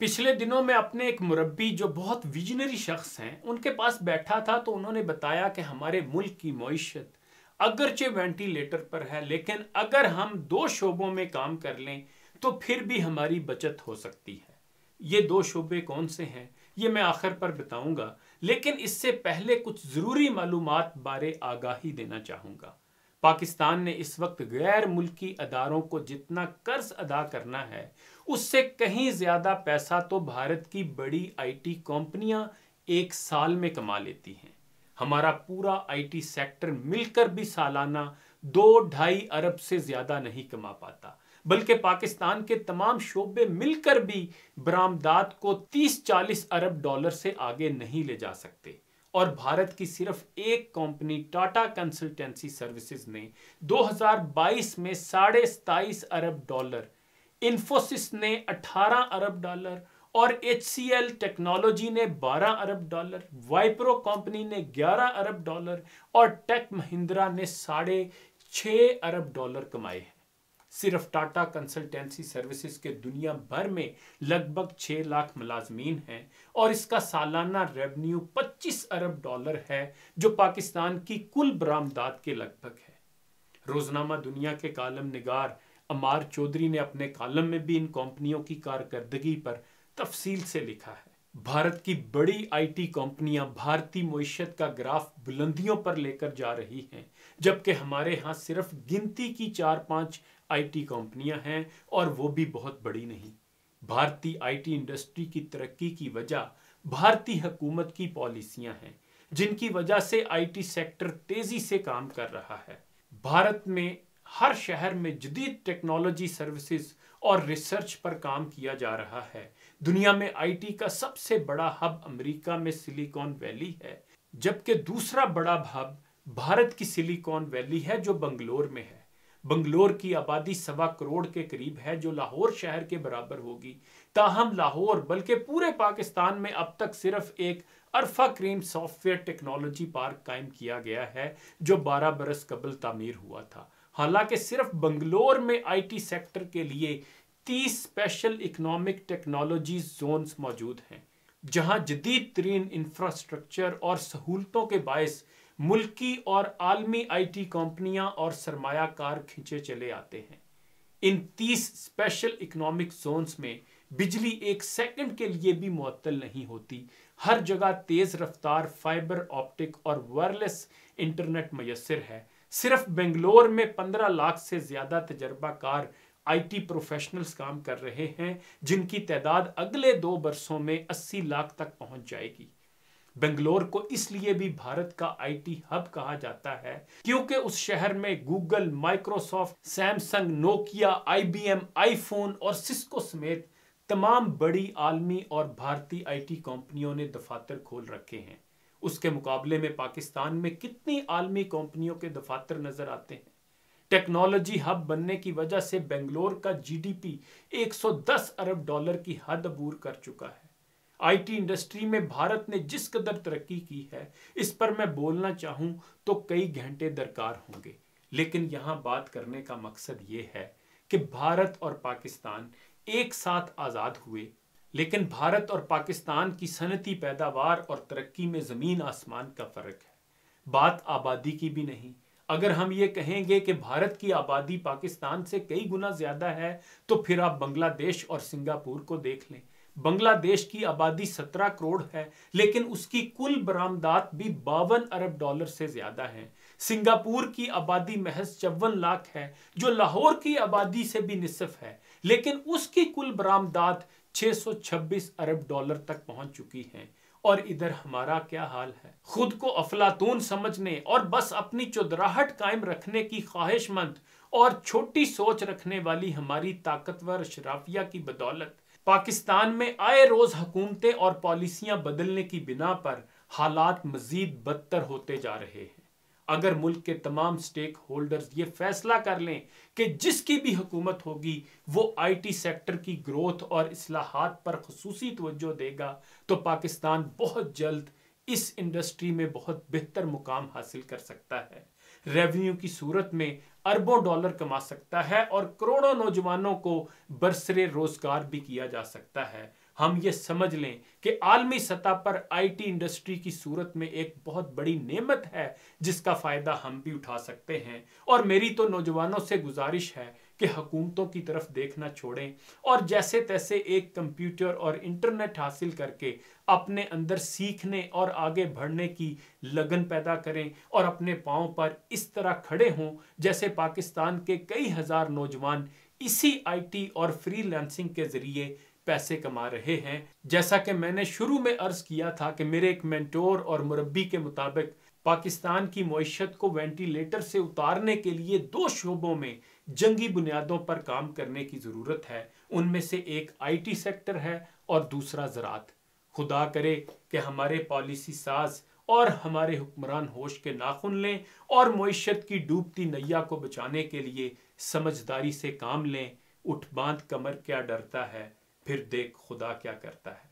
पिछले दिनों में अपने एक मुरबी जो बहुत विजनरी शख्स हैं उनके पास बैठा था तो उन्होंने बताया कि हमारे मुल्क की मीशत अगरचे वेंटिलेटर पर है लेकिन अगर हम दो शोबों में काम कर लें तो फिर भी हमारी बचत हो सकती है ये दो शोबे कौन से हैं ये मैं आखिर पर बताऊंगा लेकिन इससे पहले कुछ ज़रूरी मालूम बारे आगाही देना चाहूँगा पाकिस्तान ने इस वक्त गैर मुल्की अदारों को जितना कर्ज अदा करना है उससे कहीं ज़्यादा पैसा तो भारत की बड़ी आईटी कंपनियां एक साल में कमा लेती हैं हमारा पूरा आईटी सेक्टर मिलकर भी सालाना दो ढाई अरब से ज़्यादा नहीं कमा पाता बल्कि पाकिस्तान के तमाम शोबे मिलकर भी बरामदात को 30-40 अरब डॉलर से आगे नहीं ले जा सकते और भारत की सिर्फ एक कंपनी टाटा कंसल्टेंसी सर्विसेज ने 2022 में साढ़े सताईस अरब डॉलर इंफोसिस ने 18 अरब डॉलर और एच टेक्नोलॉजी ने 12 अरब डॉलर वाइप्रो कंपनी ने 11 अरब डॉलर और टेक महिंद्रा ने साढ़े छः अरब डॉलर कमाए हैं सिर्फ टाटा कंसल्टेंसी सर्विसेज के दुनिया भर में लगभग 6 लाख मुलाजमीन हैं और इसका सालाना रेवेन्यू 25 अरब डॉलर है जो पाकिस्तान की कुल बरामदात के लगभग है रोजनामा दुनिया के कालम निगार अमार चौधरी ने अपने कालम में भी इन कंपनियों की कारकर्दगी पर तफसील से लिखा है भारत की बड़ी आईटी कंपनियां भारतीय मीशत का ग्राफ बुलंदियों पर लेकर जा रही हैं जबकि हमारे यहाँ सिर्फ गिनती की चार पांच आईटी कंपनियां हैं और वो भी बहुत बड़ी नहीं भारतीय आईटी इंडस्ट्री की तरक्की की वजह भारतीय हुकूमत की पॉलिसियां हैं जिनकी वजह से आईटी सेक्टर तेजी से काम कर रहा है भारत में हर शहर में जदीद टेक्नोलॉजी सर्विसेज और रिसर्च पर काम किया जा रहा है दुनिया में आईटी का सबसे बड़ा हब अमेरिका में सिलिकॉन वैली है जबकि दूसरा बड़ा हब भारत की सिलिकॉन वैली है जो बंगलोर में है बंगलोर की आबादी सवा करोड़ के करीब है जो लाहौर शहर के बराबर होगी ताहम लाहौर बल्कि पूरे पाकिस्तान में अब तक सिर्फ एक अरफा क्रीम सॉफ्टवेयर टेक्नोलॉजी पार्क कायम किया गया है जो 12 बरस कबल तामीर हुआ था हालांकि सिर्फ बंगलोर में आईटी सेक्टर के लिए 30 स्पेशल इकोनॉमिक टेक्नोलॉजी जोन्स मौजूद हैं जहां जदीद तरीन इंफ्रास्ट्रक्चर और सहूलतों के बायस मुल्की और आलमी आईटी कंपनियां और सरमायाकार खींचे चले आते हैं इन तीस स्पेशल इकोनॉमिक जोन्स में बिजली एक सेकंड के लिए भी मुअत्तल नहीं होती हर जगह तेज़ रफ्तार फाइबर ऑप्टिक और वायरलेस इंटरनेट मैसर है सिर्फ बेंगलोर में पंद्रह लाख से ज़्यादा तजर्बाकार आईटी प्रोफेशनल्स काम कर रहे हैं जिनकी तादाद अगले दो बरसों में अस्सी लाख तक पहुंच जाएगी बेंगलोर को इसलिए भी भारत का आईटी हब कहा जाता है क्योंकि उस शहर में Google Microsoft Samsung Nokia IBM iPhone और सिस्को समेत तमाम बड़ी आलमी और भारतीय आईटी कंपनियों ने दफातर खोल रखे हैं उसके मुकाबले में पाकिस्तान में कितनी आलमी कंपनियों के दफातर नजर आते हैं टेक्नोलॉजी हब बनने की वजह से बेंगलोर का जीडीपी 110 अरब डॉलर की हद अबूर कर चुका है आईटी इंडस्ट्री में भारत ने जिस कदर तरक्की की है इस पर मैं बोलना चाहूं तो कई घंटे दरकार होंगे लेकिन यहां बात करने का मकसद ये है कि भारत और पाकिस्तान एक साथ आज़ाद हुए लेकिन भारत और पाकिस्तान की सनती पैदावार और तरक्की में ज़मीन आसमान का फ़र्क है बात आबादी की भी नहीं अगर हम ये कहेंगे कि भारत की आबादी पाकिस्तान से कई गुना ज़्यादा है तो फिर आप बांग्लादेश और सिंगापुर को देख लें बांग्लादेश की आबादी 17 करोड़ है लेकिन उसकी कुल बरामदात भी बावन अरब डॉलर से ज्यादा है सिंगापुर की आबादी महज चौवन लाख है जो लाहौर की आबादी से भी निसफ है लेकिन उसकी कुल बरामदात 626 अरब डॉलर तक पहुंच चुकी है और इधर हमारा क्या हाल है खुद को अफलातून समझने और बस अपनी चौधराहट कायम रखने की ख्वाहिशमंद और छोटी सोच रखने वाली हमारी ताकतवर शराफिया की बदौलत पाकिस्तान में आए रोज हुकूमतें और पॉलिसियां बदलने की बिना पर हालात मजीद बदतर होते जा रहे हैं अगर मुल्क के तमाम स्टेक होल्डर्स ये फैसला कर लें कि जिसकी भी हुकूमत होगी वो आईटी सेक्टर की ग्रोथ और असलाहत पर खसूसी तवज्जो देगा तो पाकिस्तान बहुत जल्द इस इंडस्ट्री में बहुत बेहतर मुकाम हासिल कर सकता है रेवेन्यू की सूरत में अरबों डॉलर कमा सकता है और करोड़ों नौजवानों को बरसरे रोजगार भी किया जा सकता है हम ये समझ लें कि आलमी सतह पर आईटी इंडस्ट्री की सूरत में एक बहुत बड़ी नेमत है जिसका फ़ायदा हम भी उठा सकते हैं और मेरी तो नौजवानों से गुजारिश है कि हकूमतों की तरफ देखना छोड़ें और जैसे तैसे एक कंप्यूटर और इंटरनेट हासिल करके अपने अंदर सीखने और आगे बढ़ने की लगन पैदा करें और अपने पाँव पर इस तरह खड़े हों जैसे पाकिस्तान के कई हज़ार नौजवान इसी आईटी और फ्रीलांसिंग के ज़रिए पैसे कमा रहे हैं जैसा कि मैंने शुरू में अर्ज किया था कि मेरे एक मेंटोर और मुरबी के मुताबिक पाकिस्तान की मीशत को वेंटिलेटर से उतारने के लिए दो शोबों में जंगी बुनियादों पर काम करने की ज़रूरत है उनमें से एक आईटी सेक्टर है और दूसरा ज़रात खुदा करे कि हमारे पॉलिसी साज और हमारे हुक्मरान होश के नाखुन लें और मीशत की डूबती नैया को बचाने के लिए समझदारी से काम लें उठ बांध कमर क्या डरता है फिर देख खुदा क्या करता है